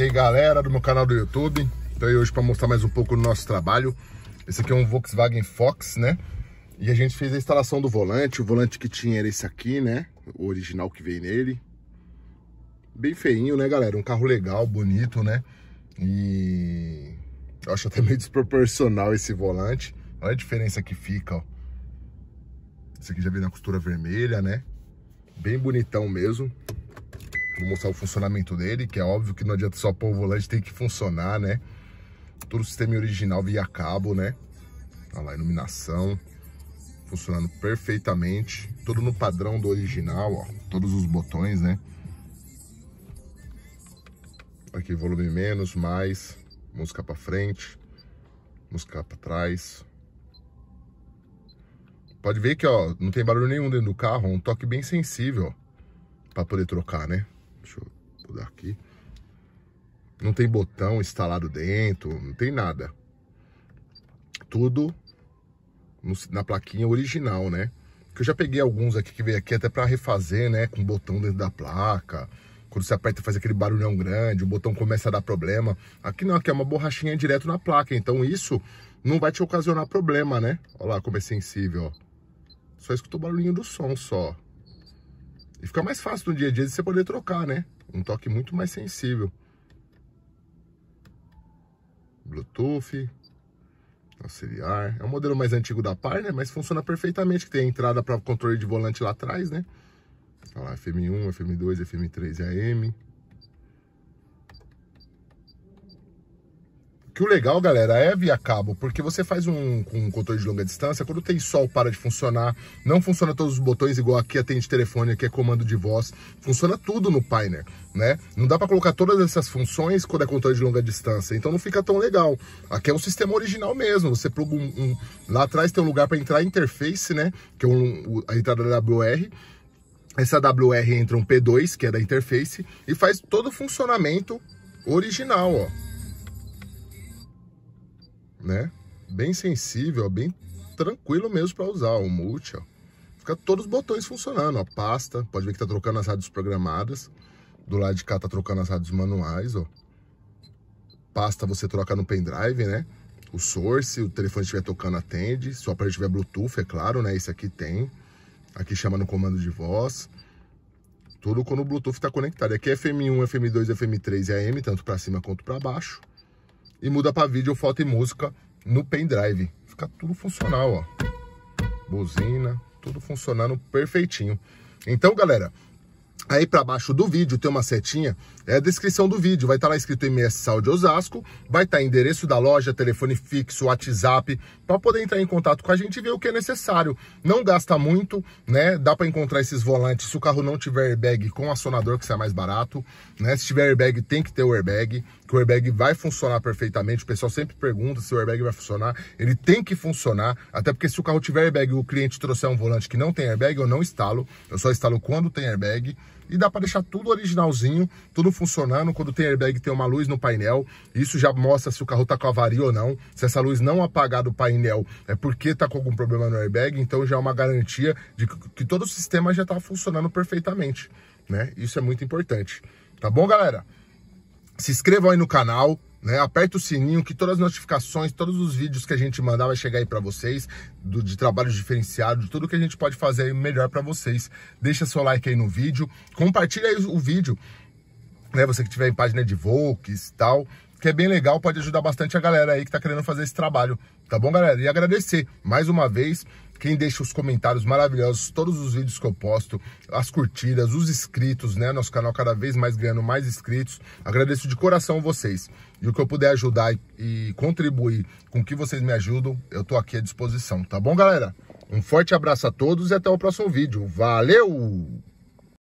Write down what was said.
E aí galera do meu canal do YouTube, Tô aí hoje para mostrar mais um pouco do nosso trabalho. Esse aqui é um Volkswagen Fox, né? E a gente fez a instalação do volante, o volante que tinha era esse aqui, né? O original que veio nele. Bem feinho, né galera? Um carro legal, bonito, né? E eu acho até meio desproporcional esse volante. Olha a diferença que fica, ó. Esse aqui já veio na costura vermelha, né? Bem bonitão mesmo. Vou mostrar o funcionamento dele, que é óbvio que não adianta só pôr o volante, tem que funcionar, né? Todo o sistema é original via cabo, né? Olha tá lá, iluminação funcionando perfeitamente. Tudo no padrão do original, ó. Todos os botões, né? Aqui volume menos, mais, música para frente, música para trás. Pode ver que, ó, não tem barulho nenhum dentro do carro, um toque bem sensível para poder trocar, né? Deixa eu mudar aqui. Não tem botão instalado dentro, não tem nada. Tudo no, na plaquinha original, né? Que eu já peguei alguns aqui que veio aqui até para refazer, né? Com botão dentro da placa. Quando você aperta faz aquele barulhão grande, o botão começa a dar problema. Aqui não, aqui é uma borrachinha direto na placa. Então isso não vai te ocasionar problema, né? Olha lá como é sensível, ó. Só escuta o barulhinho do som só. E fica mais fácil no dia a dia de você poder trocar, né? Um toque muito mais sensível. Bluetooth, auxiliar. É um modelo mais antigo da par, né? Mas funciona perfeitamente, que tem entrada para controle de volante lá atrás, né? Olha tá lá, FM1, FM2, FM3 e AM. que o legal, galera, é via cabo, porque você faz um, um controle de longa distância, quando tem sol para de funcionar, não funciona todos os botões igual aqui atende telefone, aqui é comando de voz, funciona tudo no Pioneer, né? Não dá para colocar todas essas funções quando é controle de longa distância, então não fica tão legal. Aqui é um sistema original mesmo, você pluga um, um... lá atrás tem um lugar para entrar interface, né? Que é um, a entrada da WR, essa WR entra um P2, que é da interface, e faz todo o funcionamento original, ó né? Bem sensível, bem tranquilo mesmo para usar, o multi, ó. Fica todos os botões funcionando, ó, pasta, pode ver que tá trocando as rádios programadas, do lado de cá tá trocando as rádios manuais, ó. Pasta você troca no pendrive, né? O source, o telefone estiver tocando atende, se o aparelho tiver Bluetooth, é claro, né? Esse aqui tem, aqui chama no comando de voz, tudo quando o Bluetooth tá conectado. Aqui é FM1, FM2, FM3 e AM, tanto para cima quanto para baixo e muda para vídeo, foto e música no pendrive. Fica tudo funcional, ó. Buzina, tudo funcionando perfeitinho. Então, galera, Aí para baixo do vídeo tem uma setinha, é a descrição do vídeo, vai estar tá lá escrito MS de Osasco, vai estar tá endereço da loja, telefone fixo, WhatsApp, para poder entrar em contato com a gente e ver o que é necessário. Não gasta muito, né? Dá para encontrar esses volantes, se o carro não tiver airbag com acionador que sai é mais barato, né? Se tiver airbag tem que ter o airbag, que o airbag vai funcionar perfeitamente. O pessoal sempre pergunta se o airbag vai funcionar. Ele tem que funcionar, até porque se o carro tiver airbag e o cliente trouxer um volante que não tem airbag, eu não instalo. Eu só instalo quando tem airbag. E dá para deixar tudo originalzinho, tudo funcionando. Quando tem airbag, tem uma luz no painel. Isso já mostra se o carro está com avaria ou não. Se essa luz não apagar do painel, é porque está com algum problema no airbag. Então já é uma garantia de que todo o sistema já está funcionando perfeitamente. Né? Isso é muito importante. Tá bom, galera? se inscrevam aí no canal, né? Aperta o sininho que todas as notificações, todos os vídeos que a gente mandar vai chegar aí para vocês, do, de trabalho diferenciado, de tudo que a gente pode fazer aí melhor para vocês. Deixa seu like aí no vídeo, compartilha aí o, o vídeo, né? Você que tiver em página de Volks e tal, que é bem legal, pode ajudar bastante a galera aí que tá querendo fazer esse trabalho, tá bom, galera? E agradecer mais uma vez quem deixa os comentários maravilhosos, todos os vídeos que eu posto, as curtidas, os inscritos, né? Nosso canal cada vez mais ganhando mais inscritos. Agradeço de coração vocês. E o que eu puder ajudar e contribuir com que vocês me ajudam, eu tô aqui à disposição, tá bom, galera? Um forte abraço a todos e até o próximo vídeo. Valeu!